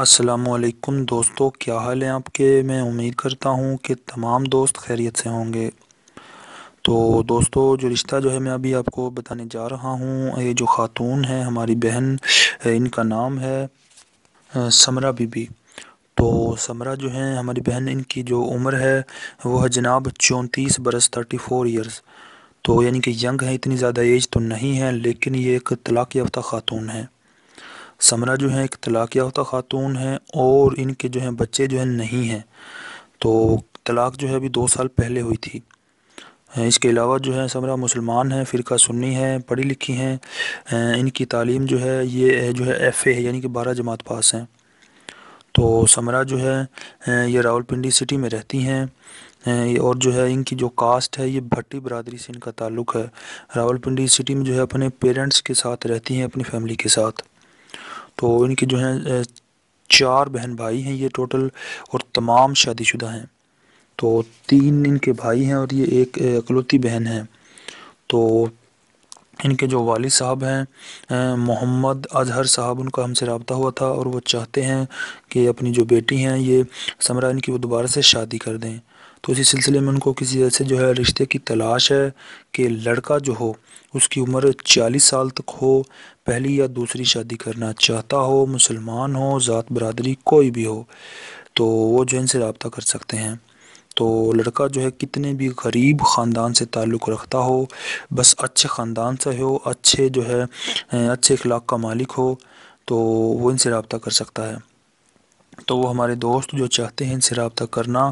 असलकुम दोस्तों क्या हाल है आपके मैं उम्मीद करता हूँ कि तमाम दोस्त खैरियत से होंगे तो दोस्तों जो रिश्ता जो है मैं अभी आपको बताने जा रहा हूँ ये जो ख़ातून है हमारी बहन इनका नाम है समरा बीबी तो समरा जो है हमारी बहन इनकी जो उम्र है वो है जनाब चौंतीस बरस थर्टी फोर ईयर्स तो यानी कि यंग है इतनी ज़्यादा एज तो नहीं है लेकिन ये एक तलाक़ याफ्ता ख़ातून है समरा जो है एक तलाक़ याफ्ता ख़ातून है और इनके जो हैं बच्चे जो है नहीं हैं तो तलाक़ जो है अभी दो साल पहले हुई थी इसके अलावा जो है समरा मुसलमान हैं फ़िरका सुन्नी हैं पढ़ी लिखी हैं इनकी तालीम जो है ये जो है एफ़ ए है यानी कि बारह जमात पास हैं तो समरा जो है ये रावलपिंडी सिटी में रहती हैं और जो है इनकी जो कास्ट है ये भट्टी बरदरी से इनका ताल्लुक़ है रावलपिंडी सिटी में जो है अपने पेरेंट्स के साथ रहती हैं अपनी फैमिली के साथ तो इनके जो हैं चार बहन भाई हैं ये टोटल और तमाम शादीशुदा हैं तो तीन इनके भाई हैं और ये एक अकलौती बहन है तो इनके जो वाल साहब हैं मोहम्मद अजहर साहब उनका हमसे रबता हुआ था और वो चाहते हैं कि अपनी जो बेटी हैं ये समरा इनकी वो दोबारा से शादी कर दें तो इसी सिलसिले में उनको किसी ऐसे जो है रिश्ते की तलाश है कि लड़का जो हो उसकी उम्र चालीस साल तक हो पहली या दूसरी शादी करना चाहता हो मुसलमान हो ज़ात बरदरी कोई भी हो तो वो जो इनसे रबता कर सकते हैं तो लड़का जो है कितने भी गरीब ख़ानदान से ताल्लुक़ रखता हो बस अच्छे ख़ानदान से हो अच्छे जो है अच्छे अखलाक का मालिक हो तो वो इनसे रबता कर सकता है तो वो हमारे दोस्त जो चाहते हैं इनसे रबता करना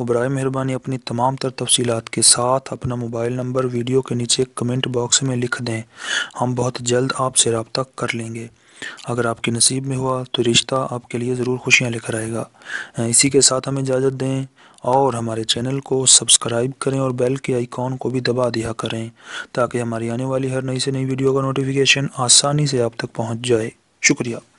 वो बर मेहरबानी अपनी तमाम तर तफसीत के साथ अपना मोबाइल नंबर वीडियो के नीचे कमेंट बॉक्स में लिख दें हम बहुत जल्द आपसे रबता कर लेंगे अगर आपके नसीब में हुआ तो रिश्ता आपके लिए ज़रूर खुशियाँ लेकर आएगा इसी के साथ हमें इजाज़त दें और हमारे चैनल को सब्सक्राइब करें और बेल के आइकॉन को भी दबा दिया करें ताकि हमारी आने वाली हर नई से नई वीडियो का नोटिफिकेशन आसानी से आप तक पहुँच जाए शुक्रिया